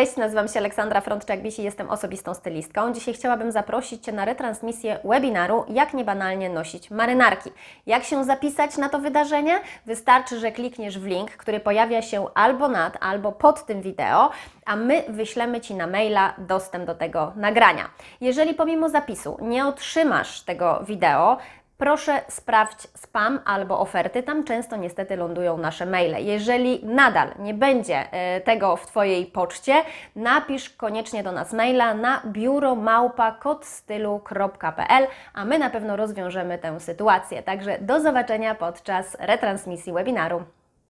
Cześć, nazywam się Aleksandra Frontczak-Bisi, jestem osobistą stylistką. Dzisiaj chciałabym zaprosić Cię na retransmisję webinaru Jak niebanalnie nosić marynarki. Jak się zapisać na to wydarzenie? Wystarczy, że klikniesz w link, który pojawia się albo nad, albo pod tym wideo, a my wyślemy Ci na maila dostęp do tego nagrania. Jeżeli pomimo zapisu nie otrzymasz tego wideo, proszę sprawdź spam albo oferty. Tam często niestety lądują nasze maile. Jeżeli nadal nie będzie e, tego w Twojej poczcie, napisz koniecznie do nas maila na biuromałpa.kodstylu.pl, a my na pewno rozwiążemy tę sytuację. Także do zobaczenia podczas retransmisji webinaru.